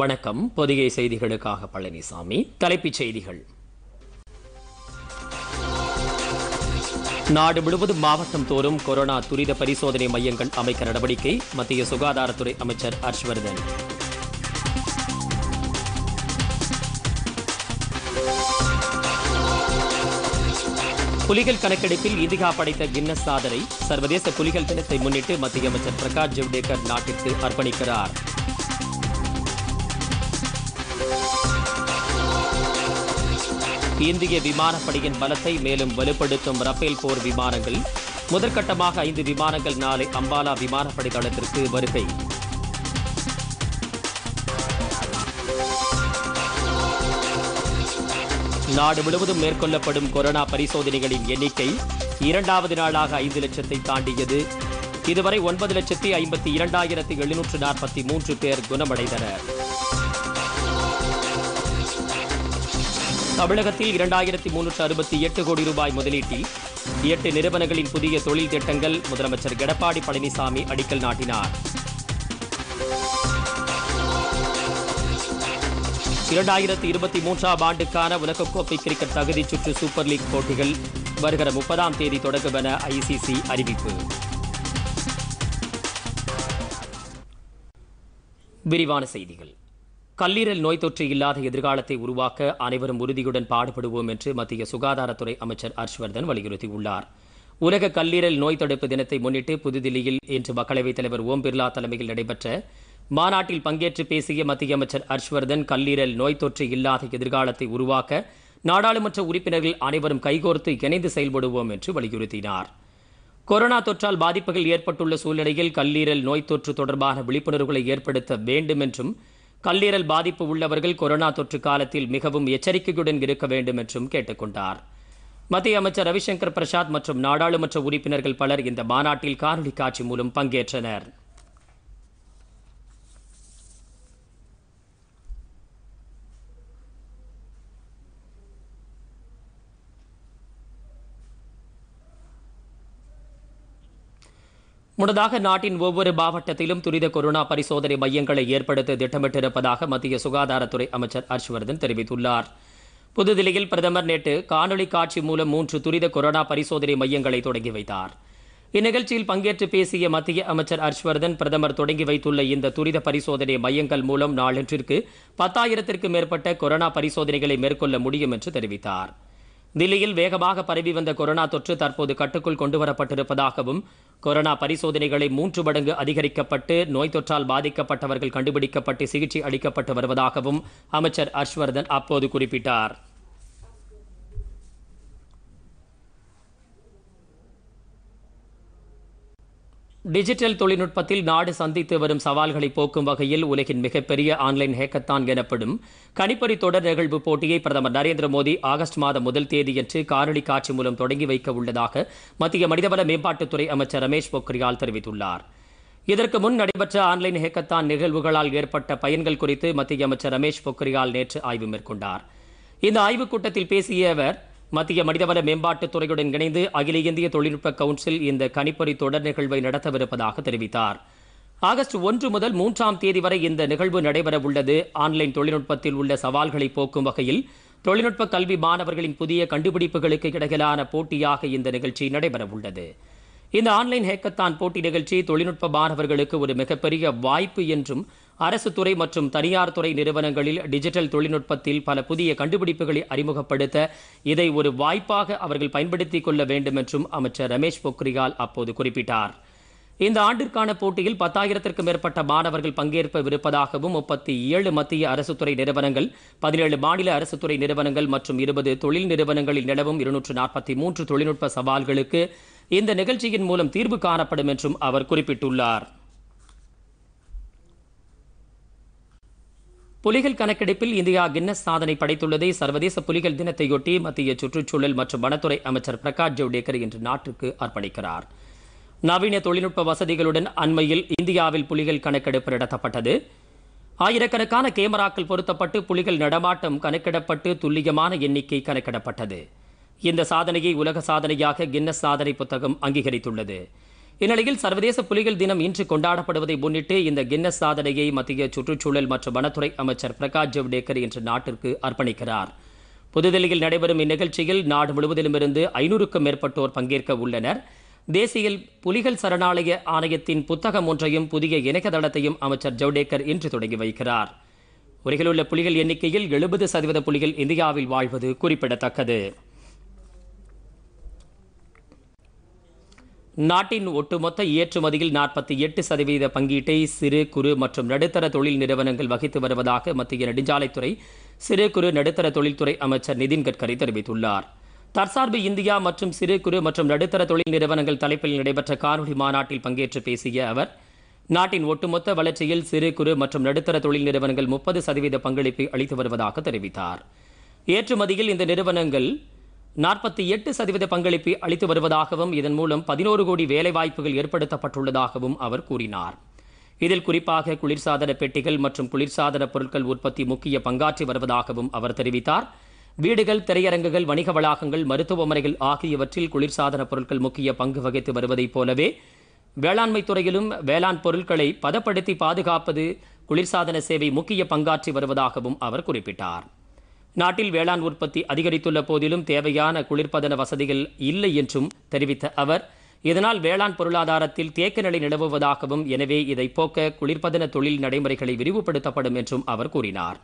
வணக்கம் பொதிகை செய்திகளுக்காக பழனிசாமி தலைப்புச் செய்திகள் நாடு முழுவதும் மாவட்டம் தோறும் கொரோனா துரித பரிசோதனை மையங்கள் அமைக்க நடவடிக்கை மத்திய சுகாதாரத்துறை அமைச்சர் ஹர்ஷ்வர்தன் புலிகள் கணக்கெடுப்பில் இந்தியா படைத்த கின்னஸ் சாதனை சர்வதேச புலிகள் தினத்தை முன்னிட்டு மத்திய அமைச்சர் பிரகாஷ் ஜவ்டேகர் நாட்டிற்கு அர்ப்பணிக்கிறார் இந்திய விமானப்படையின் பலத்தை மேலும் வலுப்படுத்தும் ரஃபேல் போர் விமானங்கள் முதற்கட்டமாக ஐந்து விமானங்கள் நாளை அம்பாலா விமானப்படை தளத்திற்கு வருகை நாடு முழுவதும் மேற்கொள்ளப்படும் கொரோனா பரிசோதனைகளின் எண்ணிக்கை இரண்டாவது நாளாக ஐந்து லட்சத்தை தாண்டியது இதுவரை ஒன்பது லட்சத்தி ஐம்பத்தி இரண்டாயிரத்தி எழுநூற்று நாற்பத்தி மூன்று பேர் குணமடைந்தனர் தமிழகத்தில் இரண்டாயிரத்தி முன்னூற்று அறுபத்தி எட்டு கோடி ரூபாய் முதலீட்டில் எட்டு நிறுவனங்களின் புதிய தொழில் திட்டங்கள் முதலமைச்சர் எடப்பாடி பழனிசாமி அடிக்கல் நாட்டினார் இரண்டாயிரத்தி இருபத்தி மூன்றாம் ஆண்டுக்கான உலகக்கோப்பை கிரிக்கெட் தகுதி சுற்று சூப்பர் லீக் போட்டிகள் வருகிற முப்பதாம் தேதி தொடங்கும் என ஐசிசி அறிவிப்பு விரிவான செய்திகள் கல்லீரல் நோய் தொற்று இல்லாத எதிர்காலத்தை உருவாக்க அனைவரும் உறுதியுடன் பாடுபடுவோம் என்று மத்திய சுகாதாரத்துறை அமைச்சர் ஹர்ஷ்வர்தன் வலியுறுத்தியுள்ளார் உலக கல்லீரல் நோய் தடுப்பு தினத்தை முன்னிட்டு புதுதில்லியில் இன்று மக்களவைத் தலைவர் ஓம் பிர்லா தலைமையில் நடைபெற்ற மாநாட்டில் பங்கேற்று பேசிய மத்திய அமைச்சர் ஹர்ஷ்வர்தன் கல்லீரல் நோய் தொற்று இல்லாத எதிர்காலத்தை உருவாக்க நாடாளுமன்ற உறுப்பினர்கள் அனைவரும் கைகோர்த்து இணைந்து செயல்படுவோம் என்று வலியுறுத்தினார் கொரோனா தொற்றால் பாதிப்புகள் ஏற்பட்டுள்ள சூழ்நிலையில் கல்லீரல் நோய் தொற்று தொடர்பான விழிப்புணர்வுகளை ஏற்படுத்த வேண்டும் என்றும் கல்லீரல் பாதிப்பு உள்ளவர்கள் கொரோனா தொற்று காலத்தில் மிகவும் எச்சரிக்கையுடன் இருக்க வேண்டும் என்றும் கேட்டுக்கொண்டார் மத்திய அமைச்சர் ரவிசங்கர் பிரசாத் மற்றும் நாடாளுமன்ற உறுப்பினர்கள் பலர் இந்த மாநாட்டில் காணொலி காட்சி மூலம் பங்கேற்றனர் முன்னதாக நாட்டின் ஒவ்வொரு மாவட்டத்திலும் துரித கொரோனா பரிசோதனை மையங்களை ஏற்படுத்த திட்டமிட்டிருப்பதாக மத்திய சுகாதாரத்துறை அமைச்சர் ஹர்ஷ்வர்தன் தெரிவித்துள்ளார் புதுதில்லியில் பிரதமர் நேற்று காணொலி காட்சி மூலம் மூன்று துரித கொரோனா பரிசோதனை மையங்களை தொடங்கி வைத்தார் இந்நிகழ்ச்சியில் பங்கேற்று பேசிய மத்திய அமைச்சர் ஹர்ஷ்வர்தன் பிரதமர் தொடங்கி வைத்துள்ள இந்த துரித பரிசோதனை மையங்கள் மூலம் நாளொன்றிற்கு பத்தாயிரத்திற்கும் மேற்பட்ட கொரோனா பரிசோதனைகளை மேற்கொள்ள முடியும் என்று தெரிவித்தாா் தில்லியில் வேகமாக பரவி வந்த கொரோனா தொற்று தற்போது கட்டுக்குள் கொண்டுவரப்பட்டிருப்பதாகவும் கொரோனா பரிசோதனைகளை மூன்று மடங்கு அதிகரிக்கப்பட்டு நோய் தொற்றால் பாதிக்கப்பட்டவர்கள் கண்டுபிடிக்கப்பட்டு சிகிச்சை அளிக்கப்பட்டு வருவதாகவும் அமைச்சர் ஹர்ஷ்வர்தன் அப்போது குறிப்பிட்டார் டிஜிட்டல் தொழில்நுட்பத்தில் நாடு சந்தித்து வரும் சவால்களை போக்கும் வகையில் உலகின் மிகப்பெரிய ஆன்லைன் ஹேக்கத்தான் எனப்படும் கணிப்பொறி தொடர் நிகழ்வு போட்டியை பிரதமர் நரேந்திர மோடி ஆகஸ்ட் மாதம் முதல் தேதியன்று காணொலி காட்சி மூலம் தொடங்கி வைக்க உள்ளதாக மத்திய மனிதவள மேம்பாட்டுத்துறை அமைச்சர் ரமேஷ் பொக்ரியால் தெரிவித்துள்ளார் இதற்கு முன் நடைபெற்ற ஆன்லைன் ஹேக்கத்தான் நிகழ்வுகளால் ஏற்பட்ட பயன்கள் குறித்து மத்திய அமைச்சர் ரமேஷ் பொக்ரியால் நேற்று ஆய்வு மேற்கொண்டார் இந்த ஆய்வுக் கூட்டத்தில் பேசிய அவர் மத்திய மனிதவள மேம்பாட்டுத் துறையுடன் இணைந்து அகில இந்திய தொழில்நுட்ப கவுன்சில் இந்த கணிப்பொறி தொடர் நிகழ்வை நடத்தவிருப்பதாக தெரிவித்தார் ஆகஸ்ட் ஒன்று முதல் மூன்றாம் தேதி வரை இந்த நிகழ்வு நடைபெற உள்ளது ஆன்லைன் தொழில்நுட்பத்தில் உள்ள சவால்களை போக்கும் வகையில் தொழில்நுட்ப கல்வி மாணவர்களின் புதிய கண்டுபிடிப்புகளுக்கு இடையிலான போட்டியாக இந்த நிகழ்ச்சி நடைபெறவுள்ளது உள்ளது இந்த ஆன்லைன் ஹேக்கத்தான் போட்டி நிகழ்ச்சி தொழில்நுட்ப மாணவர்களுக்கு ஒரு மிகப்பெரிய வாய்ப்பு என்றும் அரசு துறை மற்றும் தனியார் துறை நிறுவனங்களில் டிஜிட்டல் தொழில்நுட்பத்தில் பல புதிய கண்டுபிடிப்புகளை அறிமுகப்படுத்த இதை ஒரு வாய்ப்பாக அவர்கள் பயன்படுத்திக் கொள்ள வேண்டும் என்றும் அமைச்சர் ரமேஷ் பொக்ரியால் அப்போது குறிப்பிட்டார் இந்த ஆண்டிற்கான போட்டியில் பத்தாயிரத்திற்கும் மேற்பட்ட மாணவர்கள் பங்கேற்பவிருப்பதாகவும் முப்பத்தி ஏழு மத்திய அரசு துறை நிறுவனங்கள் பதினேழு மாநில அரசு துறை நிறுவனங்கள் மற்றும் இருபது தொழில் நிறுவனங்களில் நிலவும் இருநூற்று நாற்பத்தி மூன்று தொழில்நுட்ப சவால்களுக்கு இந்த நிகழ்ச்சியின் மூலம் தீர்வு காணப்படும் என்றும் அவர் குறிப்பிட்டுள்ளார் புலிகள் கணக்கெடுப்பில் இந்தியா கின்னஸ் சாதனை படைத்துள்ளதை சர்வதேச புலிகள் தினத்தையொட்டி மத்திய சுற்றுச்சூழல் மற்றும் வனத்துறை அமைச்சர் பிரகாஷ் ஜவ்டேகர் இன்று நாட்டிற்கு அர்ப்பணிக்கிறார் நவீன தொழில்நுட்ப வசதிகளுடன் அண்மையில் இந்தியாவில் புலிகள் கணக்கெடுப்பு நடத்தப்பட்டது ஆயிரக்கணக்கான கேமராக்கள் பொருத்தப்பட்டு புலிகள் நடமாட்டம் கணக்கிடப்பட்டு துல்லியமான எண்ணிக்கை கணக்கிடப்பட்டது இந்த சாதனையை உலக சாதனையாக கின்னஸ் சாதனை புத்தகம் அங்கீகரித்துள்ளது இந்நிலையில் சர்வதேச புலிகள் தினம் இன்று கொண்டாடப்படுவதை முன்னிட்டு இந்த கின்னஸ் சாதனையை மத்திய சுற்றுச்சூழல் மற்றும் வனத்துறை அமைச்சர் பிரகாஷ் ஜவ்டேகர் இன்று நாட்டிற்கு அர்ப்பணிக்கிறார் புதுதில்லியில் நடைபெறும் இந்நிகழ்ச்சியில் நாடு முழுவதிலுமிருந்து ஐநூறுக்கும் மேற்பட்டோர் பங்கேற்க உள்ளனர் தேசிய புலிகள் சரணாலய ஆணையத்தின் புத்தகம் ஒன்றையும் புதிய இணையதளத்தையும் அமைச்சர் ஜவ்டேகர் இன்று தொடங்கி வைக்கிறார் உலகில் உள்ள புலிகள் எண்ணிக்கையில் எழுபது சதவீத புலிகள் இந்தியாவில் வாழ்வது குறிப்பிடத்தக்கது நாட்டின் ஒட்டுமொத்த ஏற்றுமதியில் நாற்பத்தி எட்டு சதவீத பங்கீட்டை சிறு குறு மற்றும் நடுத்தர தொழில் நிறுவனங்கள் வகித்து வருவதாக மத்திய நெடுஞ்சாலைத்துறை சிறு குறு நடுத்தர தொழில்துறை அமைச்சர் நிதின் கட்கரி தெரிவித்துள்ளார் தற்சார்பு இந்தியா மற்றும் சிறு குறு மற்றும் நடுத்தர தொழில் நிறுவனங்கள் தலைப்பில் நடைபெற்ற காணொலி மாநாட்டில் பங்கேற்று பேசிய அவர் நாட்டின் ஒட்டுமொத்த வளர்ச்சியில் சிறு குறு மற்றும் நடுத்தர தொழில் நிறுவனங்கள் முப்பது சதவீத பங்களிப்பை அளித்து வருவதாக தெரிவித்தார் ஏற்றுமதியில் இந்த நிறுவனங்கள் நாற்பத்தி எட்டு சதவீத பங்களிப்பை அளித்து வருவதாகவும் இதன் மூலம் பதினோரு கோடி வேலைவாய்ப்புகள் ஏற்படுத்தப்பட்டுள்ளதாகவும் அவர் கூறினார் இதில் குறிப்பாக குளிர்சாதன பெட்டிகள் மற்றும் குளிர்சாதன பொருட்கள் உற்பத்தி முக்கிய பங்காற்றி வருவதாகவும் அவர் தெரிவித்தார் வீடுகள் திரையரங்குகள் வணிக வளாகங்கள் மருத்துவமனைகள் ஆகியவற்றில் குளிர்சாதன பொருட்கள் முக்கிய பங்கு வகித்து வருவதைப் போலவே வேளாண்மை துறையிலும் வேளாண் பொருட்களை பதப்படுத்தி பாதுகாப்பது குளிர்சாதன சேவை முக்கிய பங்காற்றி வருவதாகவும் அவர் குறிப்பிட்டார் நாட்டில் வேளாண் உற்பத்தி அதிகரித்துள்ள போதிலும் தேவையான குளிர்பதன வசதிகள் இல்லை என்றும் தெரிவித்த அவர் இதனால் வேளாண் பொருளாதாரத்தில் தேக்க நிலை நிலவுவதாகவும் எனவே இதை போக்க குளிர்பதன தொழில் நடைமுறைகளை விரிவுபடுத்தப்படும் என்றும் அவர் கூறினார்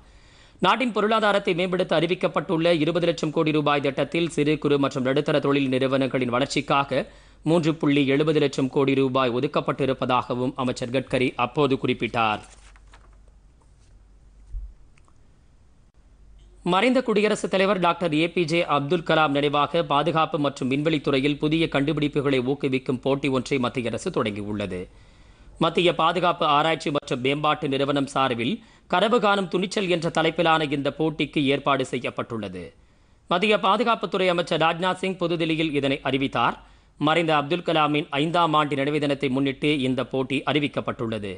நாட்டின் பொருளாதாரத்தை மேம்படுத்த அறிவிக்கப்பட்டுள்ள இருபது லட்சம் கோடி ரூபாய் திட்டத்தில் சிறு குறு மற்றும் நடுத்தர தொழில் நிறுவனங்களின் வளர்ச்சிக்காக மூன்று புள்ளி எழுபது லட்சம் கோடி ரூபாய் ஒதுக்கப்பட்டிருப்பதாகவும் அமைச்சர் கட்கரி அப்போது குறிப்பிட்டார் மறைந்த குடியரசுத் தலைவர் doctor A P J Abdul Kalam நினைவாக பாதுகாப்பு மற்றும் விண்வெளித்துறையில் புதிய கண்டுபிடிப்புகளை ஊக்குவிக்கும் போட்டி ஒன்றை மத்திய அரசு தொடங்கியுள்ளது மத்திய பாதுகாப்பு ஆராய்ச்சி மற்றும் மேம்பாட்டு நிறுவனம் சார்பில் கனவு காணும் துணிச்சல் என்ற தலைப்பிலான இந்த போட்டிக்கு ஏற்பாடு செய்யப்பட்டுள்ளது மத்திய பாதுகாப்புத்துறை அமைச்சர் ராஜ்நாத் சிங் புதுதில்லியில் இதனை அறிவித்தார் மறைந்த அப்துல் கலாமின் ஐந்தாம் ஆண்டு நினைவு தினத்தை முன்னிட்டு இந்த போட்டி அறிவிக்கப்பட்டுள்ளது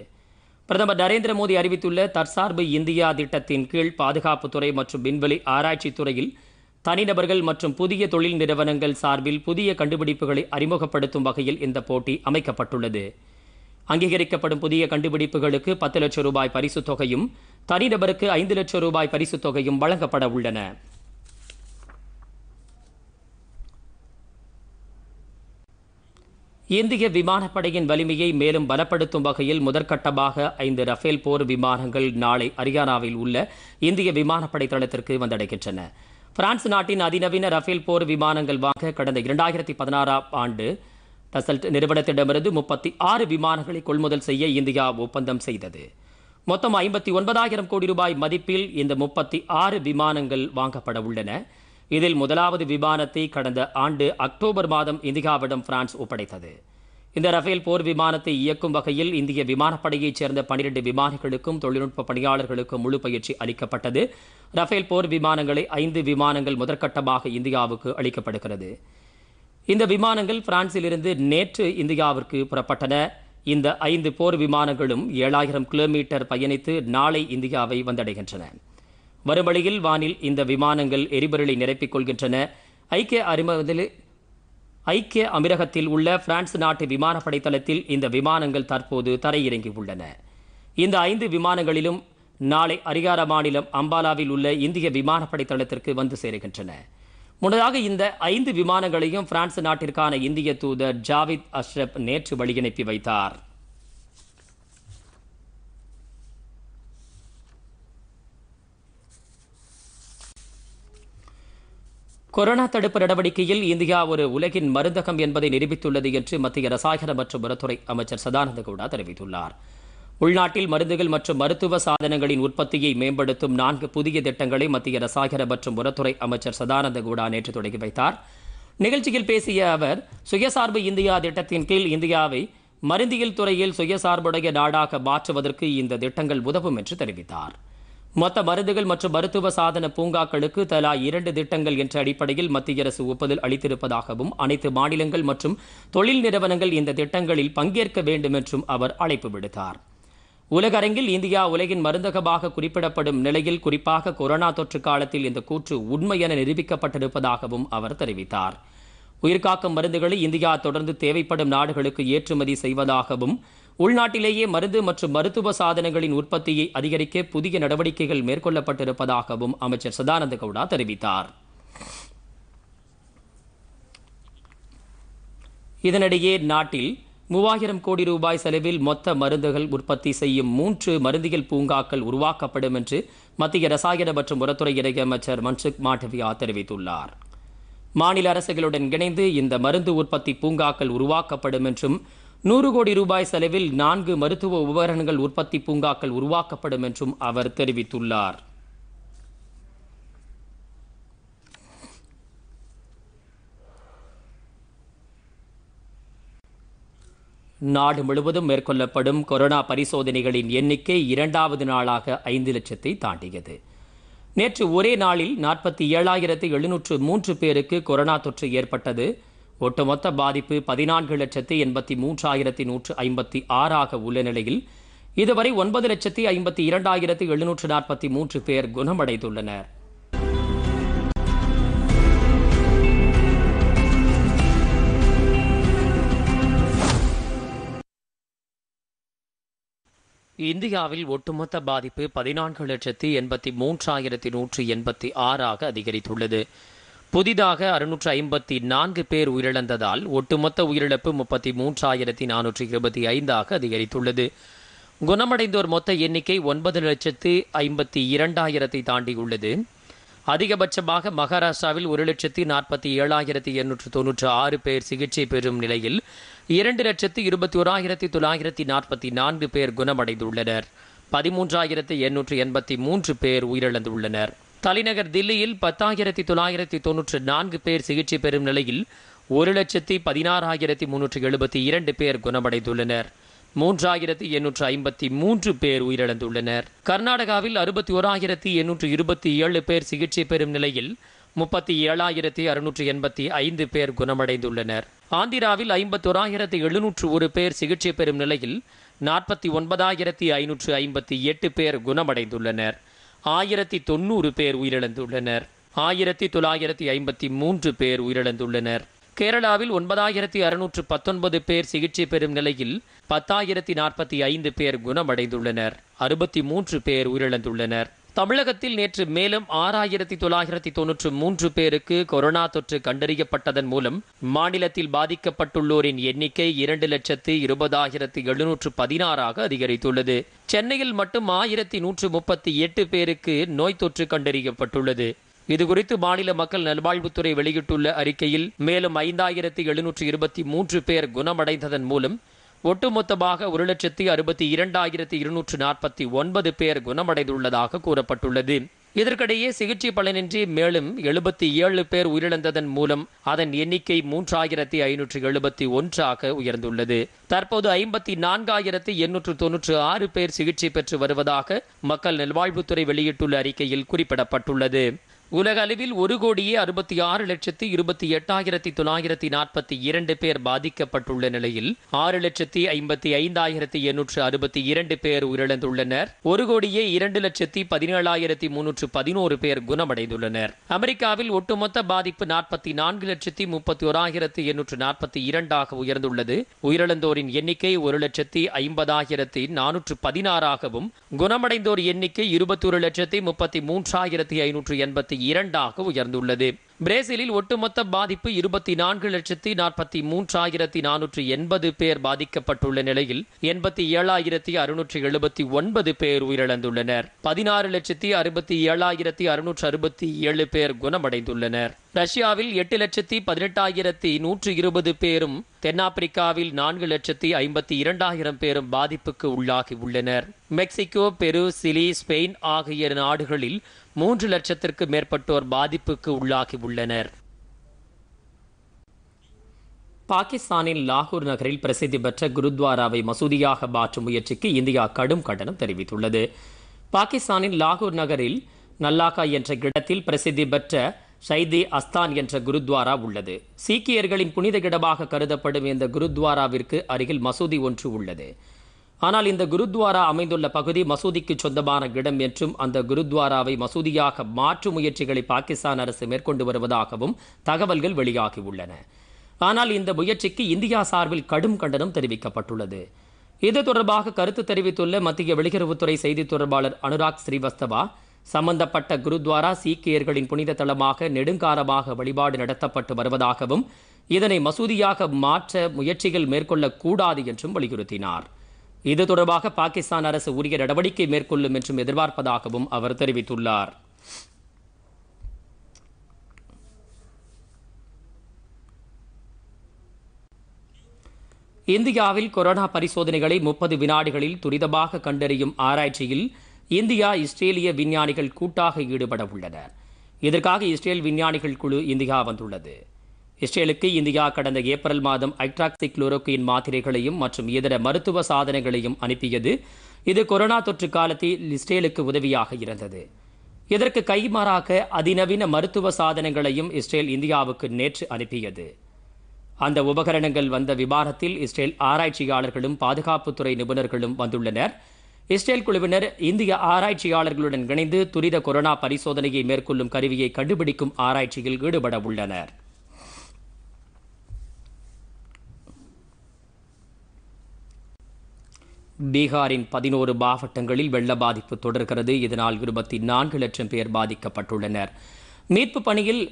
பிரதமர் நரேந்திர மோடி அறிவித்துள்ள தற்சார்பு இந்தியா திட்டத்தின் கீழ் பாதுகாப்புத்துறை மற்றும் விண்வெளி ஆராய்ச்சி துறையில் தனிநபர்கள் மற்றும் புதிய தொழில் நிறுவனங்கள் சார்பில் புதிய கண்டுபிடிப்புகளை அறிமுகப்படுத்தும் வகையில் இந்த போட்டி அமைக்கப்பட்டுள்ளது அங்கீகரிக்கப்படும் புதிய கண்டுபிடிப்புகளுக்கு பத்து லட்சம் ரூபாய் பரிசுத் தொகையும் தனிநபருக்கு ஐந்து லட்சம் ரூபாய் பரிசுத் தொகையும் வழங்கப்பட உள்ளன இந்திய விமானப்படையின் வலிமையை மேலும் பலப்படுத்தும் வகையில் முதற்கட்டமாக ஐந்து ரஃபேல் போர் விமானங்கள் நாளை ஹரியானாவில் உள்ள இந்திய விமானப்படை தளத்திற்கு வந்தடைகின்றன பிரான்ஸ் நாட்டின் அதிநவீன ரஃபேல் போர் விமானங்கள் வாங்க கடந்த இரண்டாயிரத்தி பதினாறாம் ஆண்டு டசல்ட் நிறுவனத்திடமிருந்து முப்பத்தி ஆறு விமானங்களை கொள்முதல் செய்ய இந்தியா ஒப்பந்தம் செய்தது மொத்தம் ஐம்பத்தி ஒன்பதாயிரம் கோடி ரூபாய் மதிப்பில் இந்த முப்பத்தி ஆறு விமானங்கள் வாங்கப்பட உள்ளன இதில் முதலாவது விமானத்தை கடந்த ஆண்டு அக்டோபர் மாதம் இந்தியாவிடம் பிரான்ஸ் ஒப்படைத்தது இந்த ரஃபேல் போர் விமானத்தை இயக்கும் வகையில் இந்திய விமானப்படையைச் சேர்ந்த பனிரெண்டு விமானிகளுக்கும் தொழில்நுட்ப பணியாளர்களுக்கும் முழு பயிற்சி அளிக்கப்பட்டது ரஃபேல் போர் விமானங்களை ஐந்து விமானங்கள் முதற்கட்டமாக இந்தியாவுக்கு அளிக்கப்படுகிறது இந்த விமானங்கள் பிரான்சிலிருந்து நேற்று இந்தியாவிற்கு புறப்பட்டன இந்த ஐந்து போர் விமானங்களும் ஏழாயிரம் கிலோமீட்டர் பயணித்து நாளை இந்தியாவை வந்தடைகின்றன மறுபடியில் வானில் இந்த விமானங்கள் எரிபொருளை நிரப்பிக் கொள்கின்றன ஐக்கிய அறிமுகத்தில் ஐக்கிய அமிரகத்தில் உள்ள பிரான்ஸ் நாட்டு விமானப்படை தளத்தில் இந்த விமானங்கள் தற்போது தரையிறங்கியுள்ளன இந்த ஐந்து விமானங்களிலும் நாளை அரிகாரா மாநிலம் அம்பாலாவில் உள்ள இந்திய விமானப்படை தளத்திற்கு வந்து சேருகின்றன முன்னதாக இந்த ஐந்து விமானங்களையும் பிரான்ஸ் நாட்டிற்கான இந்திய தூதர் ஜாவித் அஷ்ரப் நேற்று வழியனுப்பி வைத்தார் கொரோனா தடுப்பு நடவடிக்கையில் இந்தியா ஒரு உலகின் மருந்தகம் என்பதை நிரூபித்துள்ளது என்று மத்திய ரசாயன மற்றும் உரத்துறை அமைச்சர் சதானந்த கவுடா தெரிவித்துள்ளார் உள்நாட்டில் மருந்துகள் மற்றும் மருத்துவ சாதனங்களின் உற்பத்தியை மேம்படுத்தும் நான்கு புதிய திட்டங்களை மத்திய ரசாயன மற்றும் உரத்துறை அமைச்சர் சதானந்த கவுடா நேற்று தொடங்கி வைத்தார் நிகழ்ச்சியில் பேசிய அவர் சுயசார்பு இந்தியா திட்டத்தின் கீழ் இந்தியாவை மருந்தியல் துறையில் சுயசார்புடைய நாடாக மாற்றுவதற்கு இந்த திட்டங்கள் உதவும் என்று தெரிவித்தார் மொத்த மருந்துகள் மற்றும் மருத்துவ சாதன பூங்காக்களுக்கு தலா இரண்டு திட்டங்கள் என்ற அடிப்படையில் மத்திய அரசு ஒப்புதல் அளித்திருப்பதாகவும் அனைத்து மாநிலங்கள் மற்றும் தொழில் நிறுவனங்கள் இந்த திட்டங்களில் பங்கேற்க வேண்டும் என்றும் அவர் அழைப்பு விடுத்தார் உலகரங்கில் இந்தியா உலகின் மருந்தகமாக குறிப்பிடப்படும் நிலையில் குறிப்பாக கொரோனா தொற்று காலத்தில் இந்த கூற்று உண்மை என நிரூபிக்கப்பட்டிருப்பதாகவும் அவர் தெரிவித்தார் உயிர்காக்கும் மருந்துகளை இந்தியா தொடர்ந்து தேவைப்படும் நாடுகளுக்கு ஏற்றுமதி செய்வதாகவும் உள்நாட்டிலேயே மருந்து மற்றும் மருத்துவ சாதனங்களின் உற்பத்தியை அதிகரிக்க புதிய நடவடிக்கைகள் மேற்கொள்ளப்பட்டிருப்பதாகவும் அமைச்சர் சதானந்த கவுடா தெரிவித்தார் இதனிடையே நாட்டில் மூவாயிரம் கோடி ரூபாய் செலவில் மொத்த மருந்துகள் உற்பத்தி செய்யும் மூன்று மருந்தியல் பூங்காக்கள் உருவாக்கப்படும் என்று மத்திய ரசாயன மற்றும் உரத்துறை இணையமைச்சர் மன்சுக் மாட்டவியா தெரிவித்துள்ளார் மாநில அரசுகளுடன் இணைந்து இந்த மருந்து உற்பத்தி பூங்காக்கள் உருவாக்கப்படும் என்றும் நூறு கோடி ரூபாய் செலவில் நான்கு மருத்துவ உபகரணங்கள் உற்பத்தி பூங்காக்கள் உருவாக்கப்படும் என்றும் அவர் தெரிவித்துள்ளார் நாடு முழுவதும் மேற்கொள்ளப்படும் கொரோனா பரிசோதனைகளின் எண்ணிக்கை இரண்டாவது நாளாக ஐந்து லட்சத்தை தாண்டியது நேற்று ஒரே நாளில் நாற்பத்தி ஏழாயிரத்து எழுநூற்று மூன்று பேருக்கு கொரோனா தொற்று ஏற்பட்டது ஒட்டுமொத்த பாதிப்பு பதினான்கு லட்சத்து எண்பத்தி மூன்றாயிரத்தி நூற்று ஐம்பத்தி ஆறாக உள்ள நிலையில் இதுவரை ஒன்பது லட்சத்தி ஐம்பத்தி இரண்டாயிரத்து எழுநூற்று நாற்பத்தி மூன்று பேர் குணமடைந்துள்ளனர் இந்தியாவில் ஒட்டுமொத்த பாதிப்பு பதினான்கு லட்சத்தி எண்பத்தி மூன்றாயிரத்தி நூற்றி எண்பத்தி ஆறாக அதிகரித்துள்ளது புதிதாக அறுநூற்று ஐம்பத்தி நான்கு பேர் உயிரிழந்ததால் ஒட்டுமொத்த உயிரிழப்பு முப்பத்தி மூன்றாயிரத்தி நானூற்றி இருபத்தி ஐந்தாக அதிகரித்துள்ளது குணமடைந்தோர் மொத்த எண்ணிக்கை ஒன்பது லட்சத்து ஐம்பத்தி இரண்டாயிரத்தை தாண்டியுள்ளது அதிகபட்சமாக மகாராஷ்டிராவில் ஒரு லட்சத்து நாற்பத்தி ஏழாயிரத்தி எண்ணூற்று தொன்னூற்று ஆறு பேர் சிகிச்சை பெறும் நிலையில் இரண்டு லட்சத்து இருபத்தி ஓராயிரத்தி தொள்ளாயிரத்தி நாற்பத்தி நான்கு பேர் குணமடைந்துள்ளனர் பதிமூன்றாயிரத்து எண்ணூற்று எண்பத்தி மூன்று பேர் உயிரிழந்துள்ளனர் தலைநகர் தில்லியில் பத்தாயிரத்தி தொள்ளாயிரத்தி தொன்னூற்று நான்கு பேர் சிகிச்சை பெறும் நிலையில் ஒரு லட்சத்தி பதினாறாயிரத்தி முன்னூற்றி எழுபத்தி இரண்டு பேர் குணமடைந்துள்ளனர் மூன்றாயிரத்தி எண்ணூற்று ஐம்பத்தி மூன்று பேர் உயிரிழந்துள்ளனர் கர்நாடகாவில் அறுபத்தி ஓராயிரத்தி எண்ணூற்று இருபத்தி ஏழு பேர் சிகிச்சை பெறும் நிலையில் முப்பத்தி ஏழாயிரத்தி அறுநூற்று எண்பத்தி ஐந்து பேர் குணமடைந்துள்ளனர் ஆந்திராவில் ஐம்பத்தோராயிரத்தி எழுநூற்று ஒரு பேர் சிகிச்சை பெறும் நிலையில் நாற்பத்தி ஒன்பதாயிரத்தி ஐநூற்று ஐம்பத்தி எட்டு பேர் குணமடைந்துள்ளனர் ஆயிரத்தி தொண்ணூறு பேர் உயிரிழந்துள்ளனர் ஆயிரத்தி தொள்ளாயிரத்தி ஐம்பத்தி மூன்று பேர் உயிரிழந்துள்ளனர் கேரளாவில் ஒன்பதாயிரத்தி அறுநூற்று பத்தொன்பது பேர் சிகிச்சை பெறும் நிலையில் பத்தாயிரத்தி நாற்பத்தி ஐந்து பேர் குணமடைந்துள்ளனர் அறுபத்தி மூன்று பேர் உயிரிழந்துள்ளனர் தமிழகத்தில் நேற்று மேலும் ஆறாயிரத்தி தொள்ளாயிரத்தி தொன்னூற்று மூன்று பேருக்கு கொரோனா தொற்று கண்டறியப்பட்டதன் மூலம் மாநிலத்தில் பாதிக்கப்பட்டுள்ளோரின் எண்ணிக்கை இரண்டு லட்சத்து இருபதாயிரத்து எழுநூற்று பதினாறாக அதிகரித்துள்ளது சென்னையில் மட்டும் ஆயிரத்தி நூற்று முப்பத்தி எட்டு பேருக்கு நோய் தொற்று கண்டறியப்பட்டுள்ளது இதுகுறித்து மாநில மக்கள் நல்வாழ்வுத்துறை வெளியிட்டுள்ள அறிக்கையில் மேலும் ஐந்தாயிரத்தி எழுநூற்று இருபத்தி மூன்று பேர் குணமடைந்ததன் மூலம் ஒட்டுமொத்தமாக ஒரு லட்சத்தி அறுபத்தி இரண்டாயிரத்தி இருநூற்று நாற்பத்தி ஒன்பது பேர் குணமடைந்துள்ளதாக கூறப்பட்டுள்ளது இதற்கிடையே சிகிச்சை பலனின்றி மேலும் எழுபத்தி ஏழு பேர் உயிரிழந்ததன் மூலம் அதன் எண்ணிக்கை மூன்றாயிரத்தி ஐநூற்று எழுபத்தி ஒன்றாக உயர்ந்துள்ளது தற்போது ஐம்பத்தி நான்காயிரத்தி எண்ணூற்று தொன்னூற்று ஆறு பேர் சிகிச்சை பெற்று வருவதாக மக்கள் நல்வாழ்வுத்துறை வெளியிட்டுள்ள அறிக்கையில் குறிப்பிடப்பட்டுள்ளது உலக அளவில் ஒரு கோடியே அறுபத்தி ஆறு லட்சத்தி இருபத்தி எட்டாயிரத்தி தொள்ளாயிரத்தி நாற்பத்தி இரண்டு பேர் பாதிக்கப்பட்டுள்ள நிலையில் ஆறு லட்சத்தி ஐம்பத்தி ஐந்தாயிரத்தி எண்ணூற்று அறுபத்தி இரண்டு பேர் உயிரிழந்துள்ளனர் ஒரு கோடியே இரண்டு லட்சத்தி பதினேழாயிரத்தி முன்னூற்று பதினோரு பேர் குணமடைந்துள்ளனர் அமெரிக்காவில் ஒட்டுமொத்த பாதிப்பு நாற்பத்தி நான்கு லட்சத்தி முப்பத்தி ஓராயிரத்தி எண்ணூற்று நாற்பத்தி இரண்டாக உயர்ந்துள்ளது உயிரிழந்தோரின் எண்ணிக்கை ஒரு லட்சத்தி ஐம்பதாயிரத்தி நானூற்று பதினாறாகவும் குணமடைந்தோர் எண்ணிக்கை இருபத்தி ஒரு லட்சத்தி முப்பத்தி மூன்றாயிரத்தி ஐநூற்று எண்பத்தி இருபத்தி இரண்டாக உயர்ந்துள்ளது பிரேசிலில் ஒட்டுமொத்த பாதிப்பு இருபத்தி நான்கு லட்சத்தி நாற்பத்தி மூன்றாயிரத்தி நானூற்றி எண்பது பேர் பாதிக்கப்பட்டுள்ள நிலையில் எண்பத்தி ஏழாயிரத்தி அறுநூற்றி எழுபத்தி ஒன்பது பேர் உயிரிழந்துள்ளனர் பதினாறு லட்சத்தி அறுபத்தி ஏழாயிரத்தி அறுநூற்று அறுபத்தி ஏழு பேர் குணமடைந்துள்ளனர் ரஷ்யாவில் எட்டு லட்சத்தி பதினெட்டாயிரத்தி நூற்று இருபது பேரும் தென்னாப்பிரிக்காவில் நான்கு லட்சத்தி ஐம்பத்தி இரண்டாயிரம் பேரும் பாதிப்புக்கு உள்ளாகி உள்ளனர் மெக்சிகோ பெரு சிலி ஸ்பெயின் ஆகிய நாடுகளில் மூன்று லட்சத்திற்கு மேற்பட்டோர் பாதிப்புக்கு உள்ளாகி உள்ளனர் பாகிஸ்தானின் லாகூர் நகரில் பிரசித்தி பெற்ற குருத்வாராவை மசூதியாக மாற்றும் முயற்சிக்கு இந்தியா கடும் கண்டனம் தெரிவித்துள்ளது பாகிஸ்தானின் லாகூர் நகரில் நல்லாகா என்ற இடத்தில் பிரசித்தி பெற்ற ஷைதி அஸ்தான் என்ற குருத்வாரா உள்ளது சீக்கியர்களின் புனித இடமாக கருதப்படும் இந்த குருத்வாராவிற்கு அருகில் மசூதி ஒன்று உள்ளது ஆனால் இந்த குருத்வாரா அமைந்துள்ள பகுதி மசூதிக்கு சொந்தமான இடம் என்றும் அந்த குருத்வாராவை மசூதியாக மாற்றும் முயற்சிகளை பாகிஸ்தான் அரசு மேற்கொண்டு வருவதாகவும் தகவல்கள் வெளியாகியுள்ளன ஆனால் இந்த முயற்சிக்கு இந்தியா சார்பில் கடும் கண்டனம் தெரிவிக்கப்பட்டுள்ளது இது தொடர்பாக கருத்து தெரிவித்துள்ள மத்திய வெளியுறவுத்துறை செய்தி தொடர்பாளர் அனுராக் ஸ்ரீவஸ்தவா சம்பந்தப்பட்ட குருத்வாரா சீக்கியர்களின் புனித தளமாக நெடுங்காலமாக வழிபாடு நடத்தப்பட்டு வருவதாகவும் இதனை மசூதியாக மாற்ற முயற்சிகள் மேற்கொள்ளக்கூடாது என்றும் வலியுறுத்தினார் இது தொடர்பாக பாகிஸ்தான் அரசு உரிய நடவடிக்கை மேற்கொள்ளும் என்றும் எதிர்பார்ப்பதாகவும் அவர் தெரிவித்துள்ளார் இந்தியாவில் கொரோனா பரிசோதனைகளை முப்பது வினாடிகளில் துரிதமாக கண்டறியும் ஆராய்ச்சியில் இந்தியா இஸ்ரேலிய விஞ்ஞானிகள் கூட்டாக ஈடுபட உள்ளனர் இதற்காக இஸ்ரேல் விஞ்ஞானிகள் குழு இந்தியா வந்துள்ளது இஸ்ரேலுக்கு இந்தியா கடந்த ஏப்ரல் மாதம் ஐட்ராக்சி மாத்திரைகளையும் மற்றும் இதர மருத்துவ சாதனைகளையும் அனுப்பியது இது கொரோனா தொற்று காலத்தில் இஸ்ரேலுக்கு உதவியாக இருந்தது இதற்கு கைமாறாக அதிநவீன மருத்துவ சாதனங்களையும் இஸ்ரேல் இந்தியாவுக்கு நேற்று அனுப்பியது அந்த உபகரணங்கள் வந்த விமானத்தில் இஸ்ரேல் ஆராய்ச்சியாளர்களும் பாதுகாப்புத்துறை நிபுணர்களும் வந்துள்ளனர் இஸ்ரேல் குழுவினர் இந்திய ஆராய்ச்சியாளர்களுடன் இணைந்து துரித கொரோனா பரிசோதனையை மேற்கொள்ளும் கருவியை கண்டுபிடிக்கும் ஆராய்ச்சியில் ஈடுபட உள்ளனர் பீகாரின் பதினோரு மாவட்டங்களில் வெள்ள பாதிப்பு தொடர்கிறது இதனால் இருபத்தி நான்கு லட்சம் பேர் பாதிக்கப்பட்டுள்ளனர் மீட்பு பணியில்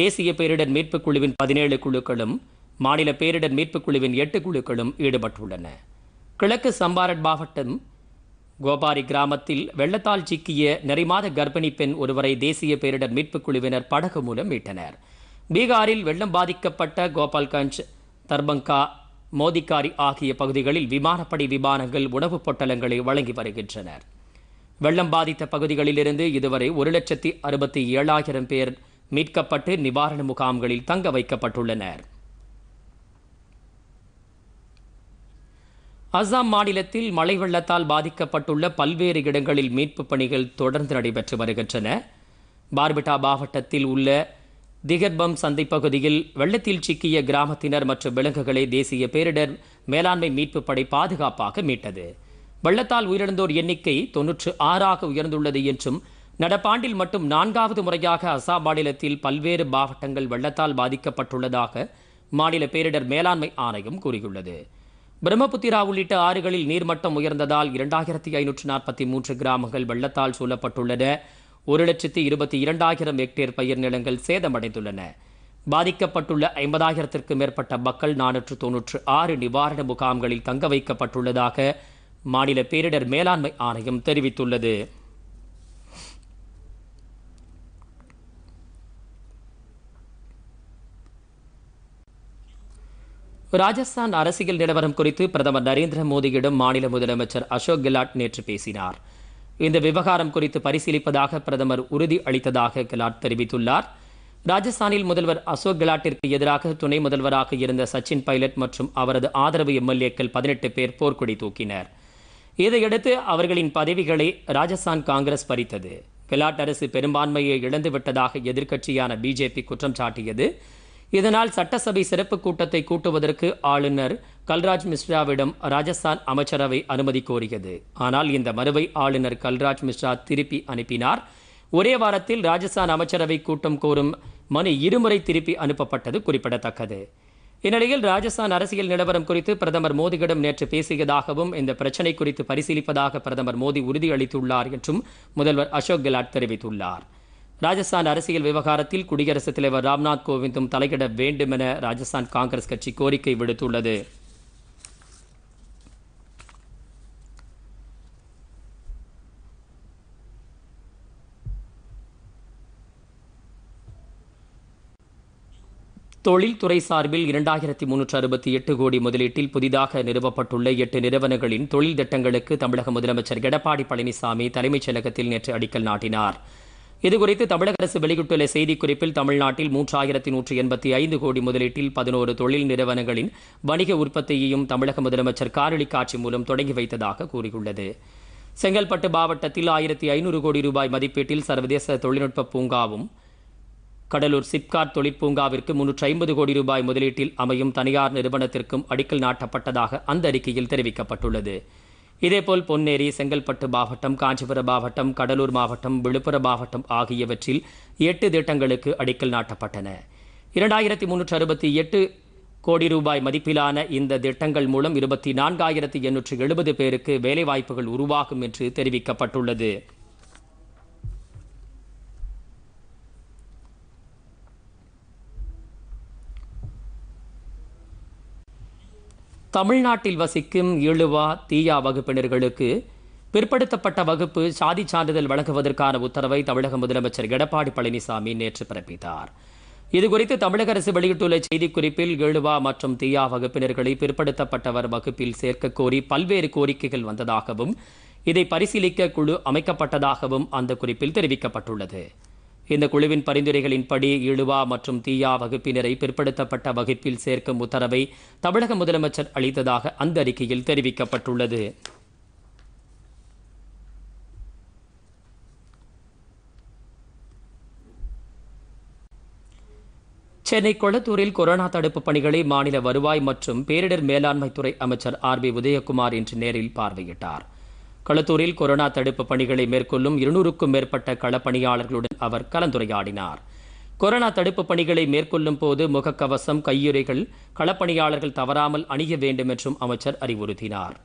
தேசிய பேரிடர் மீட்புக் குழுவின் பதினேழு குழுக்களும் மாநில பேரிடர் மீட்புக் குழுவின் எட்டு குழுக்களும் ஈடுபட்டுள்ளன கிழக்கு சம்பாரட் மாவட்டம் கோபாரி கிராமத்தில் வெள்ளத்தால் சிக்கிய நிறைமாத கர்ப்பிணி பெண் ஒருவரை தேசிய பேரிடர் மீட்புக் குழுவினர் படகு மூலம் மீட்டனர் பீகாரில் வெள்ளம் பாதிக்கப்பட்ட கோபால்கஞ்ச் தர்பங்கா மோதிக்காரி ஆகிய பகுதிகளில் விமானப்படை விமானங்கள் உணவுப் பொட்டலங்களை வழங்கி வருகின்றனர் வெள்ளம் பாதித்த பகுதிகளிலிருந்து இதுவரை ஒரு லட்சத்தி அறுபத்தி ஏழாயிரம் பேர் மீட்கப்பட்டு நிவாரண முகாம்களில் தங்க வைக்கப்பட்டுள்ளனர் அஸ்ஸாம் மாநிலத்தில் மழை வெள்ளத்தால் பாதிக்கப்பட்டுள்ள பல்வேறு இடங்களில் மீட்புப் பணிகள் தொடர்ந்து நடைபெற்று வருகின்றன பார்பிட்டா மாவட்டத்தில் உள்ள திகர்பம் சந்தை பகுதியில் வெள்ளத்தில் சிக்கிய கிராமத்தினர் மற்றும் விலங்குகளை தேசிய பேரிடர் மேலாண்மை மீட்பு படை பாதுகாப்பாக மீட்டது வெள்ளத்தால் உயிரிழந்தோர் எண்ணிக்கை தொன்னூற்று ஆறாக உயர்ந்துள்ளது என்றும் நடப்பாண்டில் மட்டும் நான்காவது முறையாக அசாம் மாநிலத்தில் பல்வேறு மாவட்டங்கள் வெள்ளத்தால் பாதிக்கப்பட்டுள்ளதாக மாநில பேரிடர் மேலாண்மை ஆணையம் கூறியுள்ளது பிரம்மபுத்திரா உள்ளிட்ட ஆறுகளில் நீர்மட்டம் உயர்ந்ததால் இரண்டாயிரத்தி ஐநூற்று நாற்பத்தி மூன்று கிராமங்கள் வெள்ளத்தால் சூழப்பட்டுள்ளன ஒரு லட்சத்தி இருபத்தி இரண்டாயிரம் ஹெக்டேர் பயிர் நிலங்கள் சேதமடைந்துள்ளன பாதிக்கப்பட்டுள்ள ஐம்பதாயிரத்திற்கு மேற்பட்ட மக்கள் நானூற்று தொன்னூற்று ஆறு நிவாரண முகாம்களில் தங்க வைக்கப்பட்டுள்ளதாக மாநில பேரிடர் மேலாண்மை ஆணையம் தெரிவித்துள்ளது ராஜஸ்தான் அரசியல் நிலவரம் குறித்து பிரதமர் நரேந்திர மோடியிடம் மாநில முதலமைச்சர் அசோக் கெலாட் நேற்று பேசினார் இந்த விவகாரம் குறித்து பரிசீலிப்பதாக பிரதமர் உறுதி அளித்ததாக கெலாட் தெரிவித்துள்ளார் ராஜஸ்தானில் முதல்வர் அசோக் கெலாட்டிற்கு எதிராக துணை முதல்வராக இருந்த சச்சின் பைலட் மற்றும் அவரது ஆதரவு எம்எல்ஏக்கள் பதினெட்டு பேர் போர்க்குடி தூக்கினர் இதையடுத்து அவர்களின் பதவிகளை ராஜஸ்தான் காங்கிரஸ் பறித்தது கெலாட் அரசு பெரும்பான்மையை இழந்துவிட்டதாக எதிர்க்கட்சியான பிஜேபி குற்றம் சாட்டியது இதனால் சட்டசபை சிறப்பு கூட்டத்தை கூட்டுவதற்கு ஆளுநர் கல்ராஜ் மிஸ்ராவிடம் ராஜஸ்தான் அமைச்சரவை அனுமதி கோரியது ஆனால் இந்த மறுவை ஆளுநர் கல்ராஜ் மிஸ்ரா திருப்பி அனுப்பினார் ஒரே வாரத்தில் ராஜஸ்தான் அமைச்சரவை கூட்டம் கோரும் மனு இருமுறை திருப்பி அனுப்பப்பட்டது குறிப்பிடத்தக்கது இந்நிலையில் ராஜஸ்தான் அரசியல் நிலவரம் குறித்து பிரதமர் மோடியிடம் நேற்று பேசியதாகவும் இந்த பிரச்சினை குறித்து பரிசீலிப்பதாக பிரதமர் மோடி உறுதியளித்துள்ளார் என்றும் முதல்வர் அசோக் கெலாட் தெரிவித்துள்ளார் ராஜஸ்தான் அரசியல் விவகாரத்தில் குடியரசுத் தலைவர் ராம்நாத் கோவிந்தும் தலையிட வேண்டும் என ராஜஸ்தான் காங்கிரஸ் கட்சி கோரிக்கை விடுத்துள்ளது தொழில்துறை சார்பில் இரண்டாயிரத்தி முன்னூற்று அறுபத்தி எட்டு கோடி முதலீட்டில் புதிதாக நிறுவப்பட்டுள்ள எட்டு நிறுவனங்களின் தொழில் திட்டங்களுக்கு தமிழக முதலமைச்சர் எடப்பாடி பழனிசாமி தலைமைச் செயலகத்தில் நேற்று அடிக்கல் நாட்டினார் இதுகுறித்து தமிழக அரசு வெளியிட்டுள்ள செய்திக்குறிப்பில் தமிழ்நாட்டில் மூன்றாயிரத்தி நூற்றி எண்பத்தி ஐந்து கோடி முதலீட்டில் பதினோரு தொழில் நிறுவனங்களின் வணிக உற்பத்தியையும் தமிழக முதலமைச்சர் காரொலி காட்சி மூலம் தொடங்கி வைத்ததாக கூறியுள்ளது செங்கல்பட்டு மாவட்டத்தில் ஆயிரத்தி ஐநூறு கோடி ரூபாய் மதிப்பீட்டில் சர்வதேச தொழில்நுட்ப பூங்காவும் கடலூர் சிப்கார் தொழிற்பூங்காவிற்கு முன்னூற்றி ஐம்பது கோடி ரூபாய் முதலீட்டில் அமையும் தனியார் நிறுவனத்திற்கும் அடிக்கல் நாட்டப்பட்டதாக அந்த அறிக்கையில் தெரிவிக்கப்பட்டுள்ளது இதேபோல் பொன்னேரி செங்கல்பட்டு மாவட்டம் காஞ்சிபுரம் மாவட்டம் கடலூர் மாவட்டம் விழுப்புரம் மாவட்டம் ஆகியவற்றில் எட்டு திட்டங்களுக்கு அடிக்கல் நாட்டப்பட்டன இரண்டாயிரத்தி முன்னூற்று அறுபத்தி எட்டு கோடி ரூபாய் மதிப்பிலான இந்த திட்டங்கள் மூலம் இருபத்தி நான்காயிரத்தி எண்ணூற்று எழுபது பேருக்கு வேலைவாய்ப்புகள் உருவாகும் என்று தெரிவிக்கப்பட்டுள்ளது தமிழ்நாட்டில் வசிக்கும் ஈழுவா தீயா வகுப்பினர்களுக்கு பிற்படுத்தப்பட்ட வகுப்பு சாதி சான்றிதழ் வழங்குவதற்கான உத்தரவை தமிழக முதலமைச்சர் எடப்பாடி பழனிசாமி நேற்று பிறப்பித்தார் இதுகுறித்து தமிழக அரசு வெளியிட்டுள்ள செய்திக்குறிப்பில் ஈழுவா மற்றும் தீயா வகுப்பினர்களை பிற்படுத்தப்பட்டவர் வகுப்பில் சேர்க்க கோரி பல்வேறு கோரிக்கைகள் வந்ததாகவும் இதை பரிசீலிக்க குழு அமைக்கப்பட்டதாகவும் அந்த குறிப்பில் தெரிவிக்கப்பட்டுள்ளது இந்த குழுவின் பரிந்துரைகளின்படி இழுவா மற்றும் தீயா வகுப்பினரை பிற்படுத்தப்பட்ட வகுப்பில் சேர்க்கும் உத்தரவை தமிழக முதலமைச்சர் அளித்ததாக அந்த அறிக்கையில் தெரிவிக்கப்பட்டுள்ளது சென்னை கொளத்தூரில் கொரோனா தடுப்பு பணிகளை மாநில வருவாய் மற்றும் பேரிடர் மேலாண்மை துறை அமைச்சர் ஆர் பி உதயகுமார் இன்று நேரில் பார்வையிட்டார் களத்தூரில் கொரோனா தடுப்பு பணிகளை மேற்கொள்ளும் இருநூறுக்கும் மேற்பட்ட களப்பணியாளர்களுடன் அவர் கலந்துரையாடினார் கொரோனா தடுப்பு பணிகளை மேற்கொள்ளும் போது முகக்கவசம் கையுறைகள் களப்பணியாளர்கள் தவறாமல் அணிய வேண்டும் என்றும் அமைச்சர் அறிவுறுத்தினார்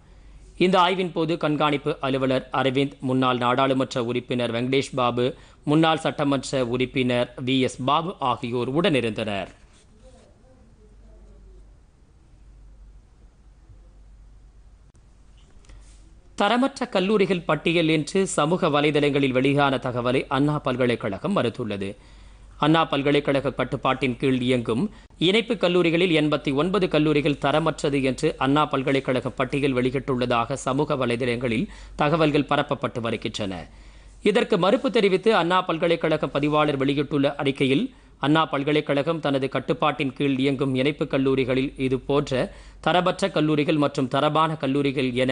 இந்த ஆய்வின் போது கண்காணிப்பு அலுவலர் அரவிந்த் முன்னாள் நாடாளுமன்ற உறுப்பினர் வெங்கடேஷ் பாபு முன்னாள் சட்டமன்ற உறுப்பினர் வி எஸ் பாபு ஆகியோர் உடனிருந்தனர் தரமற்ற கல்லூரிகள் பட்டியல் என்று சமூக வலைதளங்களில் வெளியான தகவலை அண்ணா பல்கலைக்கழகம் மறுத்துள்ளது அண்ணா பல்கலைக்கழக கட்டுப்பாட்டின் கீழ் இயங்கும் இணைப்பு கல்லூரிகளில் எண்பத்தி ஒன்பது கல்லூரிகள் தரமற்றது என்று அண்ணா பல்கலைக்கழக பட்டியல் வெளியிட்டுள்ளதாக சமூக வலைதளங்களில் தகவல்கள் பரப்பப்பட்டு வருகின்றன இதற்கு மறுப்பு தெரிவித்து அண்ணா பல்கலைக்கழக பதிவாளர் வெளியிட்டுள்ள அறிக்கையில் அண்ணா பல்கலைக்கழகம் தனது கட்டுப்பாட்டின் கீழ் இயங்கும் இணைப்பு கல்லூரிகளில் இது போன்ற தரமற்ற கல்லூரிகள் மற்றும் தரமான கல்லூரிகள் என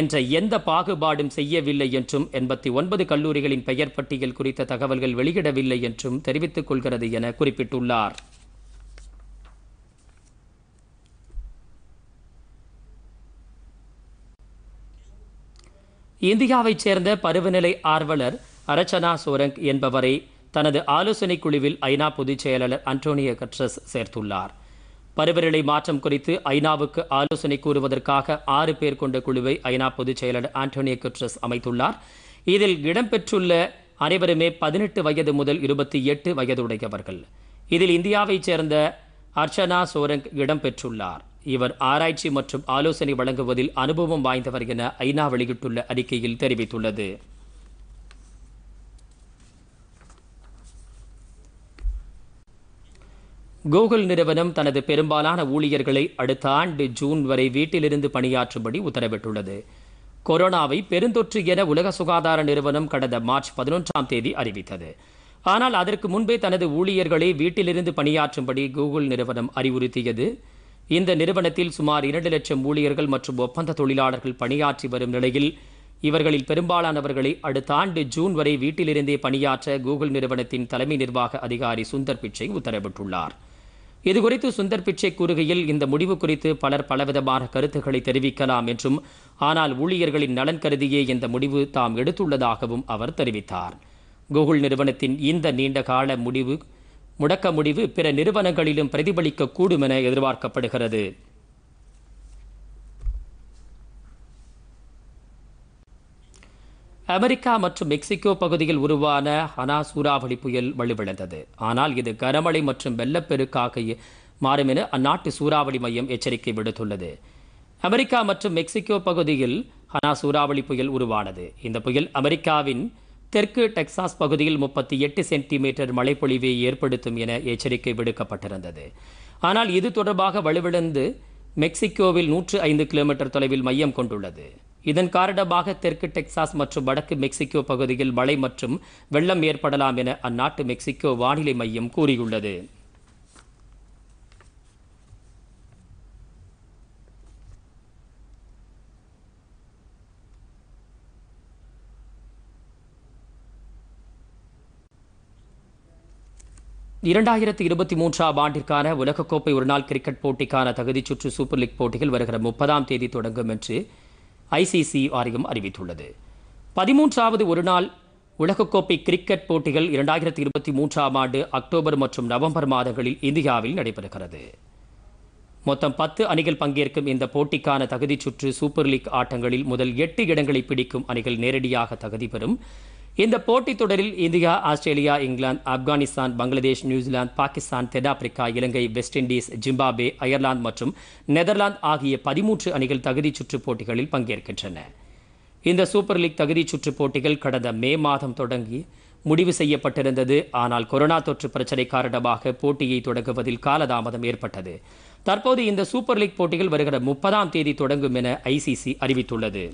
என்ற எந்த பாகுபாடும் செய்யவில்லை என்றும் எண்பத்தி ஒன்பது கல்லூரிகளின் பெயர் பட்டியல் குறித்த தகவல்கள் வெளியிடவில்லை என்றும் தெரிவித்துக் கொள்கிறது என குறிப்பிட்டுள்ளார் இந்தியாவைச் சேர்ந்த பருவநிலை ஆர்வலர் அரச்சனா சோரங் என்பவரை தனது ஆலோசனைக் குழுவில் ஐநா பொதுச் செயலாளர் அன்டோனியோ கட்ரஸ் சேர்த்துள்ளார் பருவநிலை மாற்றம் குறித்து ஐநாவுக்கு ஆலோசனை கூறுவதற்காக ஆறு பேர் கொண்ட குழுவை ஐநா பொதுச் செயலாளர் ஆண்டோனியோ குட்ரஸ் அமைத்துள்ளார் இதில் இடம்பெற்றுள்ள அனைவருமே பதினெட்டு வயது முதல் இருபத்தி எட்டு வயதுடையவர்கள் இதில் இந்தியாவைச் சேர்ந்த அர்ச்சனா சோரங் இடம்பெற்றுள்ளார் இவர் ஆராய்ச்சி மற்றும் ஆலோசனை வழங்குவதில் அனுபவம் வாய்ந்தவர் என ஐநா வெளியிட்டுள்ள அறிக்கையில் தெரிவித்துள்ளது கூகுள் நிறுவனம் தனது பெரும்பாலான ஊழியர்களை அடுத்த ஆண்டு ஜூன் வரை வீட்டிலிருந்து பணியாற்றும்படி உத்தரவிட்டுள்ளது கொரோனாவை பெருந்தொற்று என உலக சுகாதார நிறுவனம் கடந்த மார்ச் பதினொன்றாம் தேதி அறிவித்தது ஆனால் அதற்கு முன்பே தனது ஊழியர்களை வீட்டிலிருந்து பணியாற்றும்படி கூகுள் நிறுவனம் அறிவுறுத்தியது இந்த நிறுவனத்தில் சுமார் இரண்டு லட்சம் ஊழியர்கள் மற்றும் ஒப்பந்த தொழிலாளர்கள் பணியாற்றி வரும் நிலையில் இவர்களில் பெரும்பாலானவர்களை அடுத்த ஆண்டு ஜூன் வரை வீட்டிலிருந்தே பணியாற்ற கூகுள் நிறுவனத்தின் தலைமை நிர்வாக அதிகாரி சுந்தர் பிச்சை உத்தரவிட்டுள்ளார் இதுகுறித்து சுந்தர் பிச்சை கூறுகையில் இந்த முடிவு குறித்து பலர் பலவிதமான கருத்துக்களை தெரிவிக்கலாம் என்றும் ஆனால் ஊழியர்களின் நலன் கருதியே இந்த முடிவு தாம் எடுத்துள்ளதாகவும் அவர் தெரிவித்தார் கூகுள் நிறுவனத்தின் இந்த நீண்ட கால முடிவு முடக்க முடிவு பிற நிறுவனங்களிலும் பிரதிபலிக்கக்கூடும் என எதிர்பார்க்கப்படுகிறது அமெரிக்கா மற்றும் மெக்சிகோ பகுதியில் உருவான ஹனா சூறாவளி புயல் வலுவிழந்தது ஆனால் இது கனமழை மற்றும் வெள்ளப்பெருக்காக மாறும் என அந்நாட்டு சூறாவளி மையம் எச்சரிக்கை விடுத்துள்ளது அமெரிக்கா மற்றும் மெக்சிகோ பகுதியில் ஹனா சூறாவளி புயல் உருவானது இந்த புயல் அமெரிக்காவின் தெற்கு டெக்சாஸ் பகுதியில் முப்பத்தி எட்டு சென்டிமீட்டர் மழைப்பொழிவை ஏற்படுத்தும் என எச்சரிக்கை விடுக்கப்பட்டிருந்தது ஆனால் இது தொடர்பாக வலுவிழந்து மெக்சிகோவில் நூற்று ஐந்து கிலோமீட்டர் தொலைவில் மையம் கொண்டுள்ளது இதன் காரணமாக தெற்கு டெக்சாஸ் மற்றும் வடக்கு மெக்சிகோ பகுதியில் மழை மற்றும் வெள்ளம் ஏற்படலாம் என அந்நாட்டு மெக்சிகோ வானிலை மையம் கூறியுள்ளது இரண்டாயிரத்தி இருபத்தி மூன்றாம் ஆண்டிற்கான உலகக்கோப்பை ஒருநாள் கிரிக்கெட் போட்டிக்கான தகுதிச் சுற்று சூப்பர் லீக் போட்டிகள் வருகிற முப்பதாம் தேதி தொடங்கும் என்று ஐசிசி வாரியம் அறிவித்துள்ளது பதிமூன்றாவது ஒருநாள் உலகக்கோப்பை கிரிக்கெட் போட்டிகள் இரண்டாயிரத்தி இருபத்தி மூன்றாம் ஆண்டு அக்டோபர் மற்றும் நவம்பர் மாதங்களில் இந்தியாவில் நடைபெறுகிறது மொத்தம் பத்து அணிகள் பங்கேற்கும் இந்த போட்டிக்கான தகுதிச் சுற்று சூப்பர் லீக் ஆட்டங்களில் முதல் எட்டு இடங்களை பிடிக்கும் அணிகள் நேரடியாக தகுதி பெறும் இந்த போட்டித் தொடரில் India Australia England Afghanistan Bangladesh New Zealand Pakistan தென்னாப்பிரிக்கா Ilangai West Indies Zimbabwe Ireland மற்றும் நெதர்லாந்து ஆகிய பதிமூன்று அணிகள் தகுதிச் சுற்றுப் போட்டிகளில் பங்கேற்கின்றன இந்த சூப்பர் லீக் தகுதிச் சுற்று போட்டிகள் கடந்த மே மாதம் தொடங்கி முடிவு செய்யப்பட்டிருந்தது ஆனால் கொரோனா தொற்று பிரச்சனை காரணமாக போட்டியை தொடங்குவதில் காலதாமதம் ஏற்பட்டது தற்போது இந்த சூப்பர் லீக் போட்டிகள் வருகிற முப்பதாம் தேதி தொடங்கும் என ஐசிசி அறிவித்துள்ளது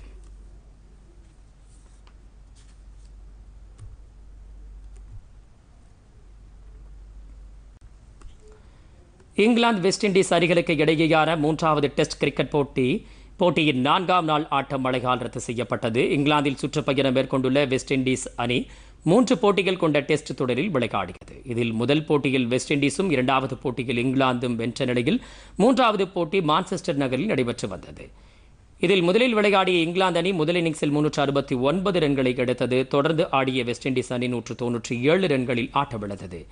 இங்கிலாந்து வெஸ்ட் இண்டீஸ் அணிகளுக்கு இடையேயான மூன்றாவது டெஸ்ட் கிரிக்கெட் போட்டி போட்டியின் நான்காம் நாள் ஆட்டம் மழையால் ரத்து செய்யப்பட்டது இங்கிலாந்தில் சுற்றுப்பயணம் மேற்கொண்டுள்ள வெஸ்ட் இண்டீஸ் அணி மூன்று போட்டிகள் கொண்ட டெஸ்ட் தொடரில் விளையாடியது இதில் முதல் போட்டியில் வெஸ்ட் இண்டீஸும் இரண்டாவது போட்டியில் இங்கிலாந்தும் வென்ற நிலையில் மூன்றாவது போட்டி மான்செஸ்டர் நகரில் நடைபெற்று வந்தது இதில் முதலில் விளையாடிய இங்கிலாந்து அணி முதல் இன்னிங்ஸில் முன்னூற்று அறுபத்தி ஒன்பது ரன்களை எடுத்தது தொடர்ந்து ஆடிய வெஸ்ட் இண்டீஸ் அணி நூற்று தொன்னூற்றி ஏழு ரன்களில் ஆட்டமிழந்தது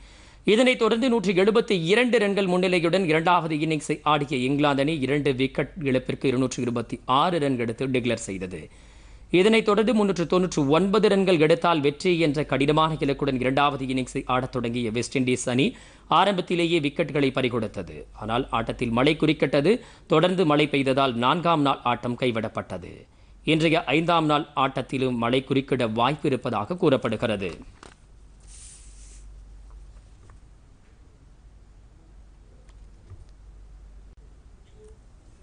இதனைத் தொடர்ந்து நூற்றி எழுபத்தி இரண்டு ரன்கள் முன்னிலையுடன் இரண்டாவது இன்னிங்ஸை ஆடிய இங்கிலாந்து அணி இரண்டு விக்கெட் இழப்பிற்கு இருநூற்றி இருபத்தி ஆறு ரன் எடுத்து டிக்ளேர் செய்தது இதனைத் தொடர்ந்து முன்னூற்று தொன்னூற்று ஒன்பது ரன்கள் எடுத்தால் வெற்றி என்ற கடினமான இலக்குடன் இரண்டாவது இன்னிங்ஸை ஆடத் தொடங்கிய வெஸ்ட் இண்டீஸ் அணி ஆரம்பத்திலேயே விக்கெட்டுகளை பறிகொடுத்தது ஆனால் ஆட்டத்தில் மழை குறிக்கிட்டது தொடர்ந்து மழை பெய்ததால் நான்காம் நாள் ஆட்டம் கைவிடப்பட்டது இன்றைய ஐந்தாம் நாள் ஆட்டத்திலும் மழை குறுக்கிட வாய்ப்பு இருப்பதாக கூறப்படுகிறது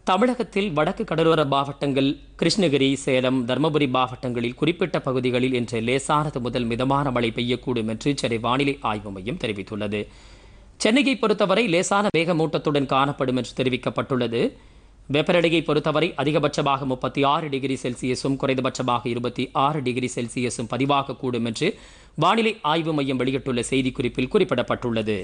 தமிழகத்தில் வடக்கு கடலோர மாவட்டங்கள் கிருஷ்ணகிரி சேலம் தருமபுரி மாவட்டங்களில் குறிப்பிட்ட பகுதிகளில் இன்று லேசானது முதல் மிதமான மழை பெய்யக்கூடும் என்று சென்னை வானிலை ஆய்வு மையம் தெரிவித்துள்ளது சென்னையை பொறுத்தவரை லேசான வேகமூட்டத்துடன் காணப்படும் என்று தெரிவிக்கப்பட்டுள்ளது வெப்பநிலையை பொறுத்தவரை அதிகபட்சமாக முப்பத்தி ஆறு டிகிரி செல்சியஸும் குறைந்தபட்சமாக இருபத்தி ஆறு டிகிரி செல்சியஸும் பதிவாகக்கூடும் என்று வானிலை ஆய்வு மையம் வெளியிட்டுள்ள செய்திக்குறிப்பில் குறிப்பிடப்பட்டுள்ளது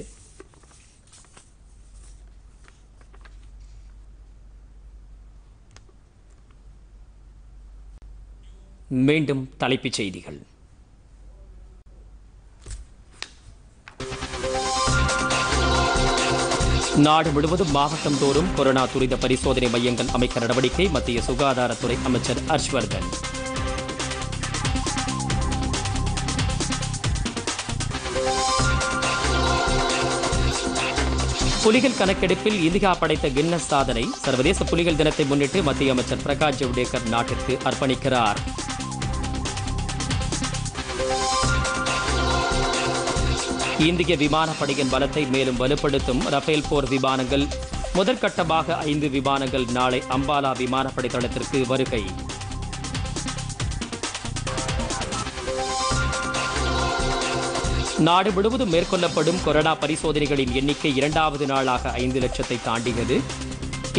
மீண்டும் தலைப்புச் செய்திகள் நாடு முழுவதும் மாவட்டம் தோறும் கொரோனா துரித பரிசோதனை மையங்கள் அமைக்க நடவடிக்கை மத்திய சுகாதாரத்துறை அமைச்சர் ஹர்ஷ்வர்தன் புலிகள் கணக்கெடுப்பில் இந்தியா படைத்த கின்னஸ் சாதனை சர்வதேச புலிகள் தினத்தை முன்னிட்டு மத்திய அமைச்சர் பிரகாஷ் ஜவ்டேகர் நாட்டிற்கு அர்ப்பணிக்கிறார் இந்திய விமானப்படையின் பலத்தை மேலும் வலுப்படுத்தும் ரஃபேல் போர் விமானங்கள் முதற்கட்டமாக ஐந்து விமானங்கள் நாளை அம்பாலா விமானப்படை தளத்திற்கு வருகை நாடு முழுவதும் மேற்கொள்ளப்படும் கொரோனா பரிசோதனைகளின் எண்ணிக்கை இரண்டாவது நாளாக ஐந்து லட்சத்தை தாண்டியது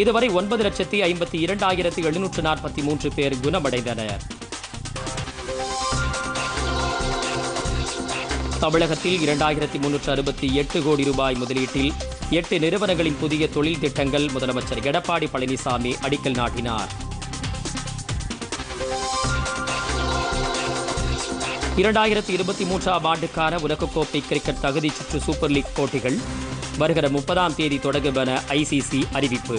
இதுவரை ஒன்பது லட்சத்தி ஐம்பத்தி இரண்டாயிரத்தி எழுநூற்று நாற்பத்தி மூன்று பேர் குணமடைந்தனர் தமிழகத்தில் இரண்டாயிரத்தி முன்னூற்று அறுபத்தி எட்டு கோடி ரூபாய் முதலீட்டில் எட்டு நிறுவனங்களின் புதிய தொழில் திட்டங்கள் முதலமைச்சர் எடப்பாடி பழனிசாமி அடிக்கல் நாட்டினார் இரண்டாயிரத்தி இருபத்தி மூன்றாம் ஆண்டுக்கான உலகக்கோப்பை கிரிக்கெட் தகுதிச் சுற்று சூப்பர் லீக் போட்டிகள் வருகிற முப்பதாம் தேதி தொடங்கும் என ஐசிசி அறிவிப்பு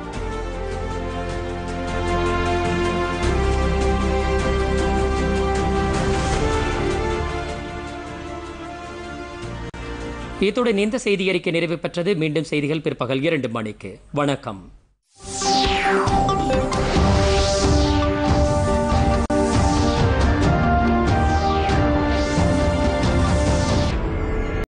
இத்துடன் இந்த செய்தியறிக்கை நிறைவு பெற்றது மீண்டும் செய்திகள் பிற்பகல் இரண்டு மணிக்கு வணக்கம்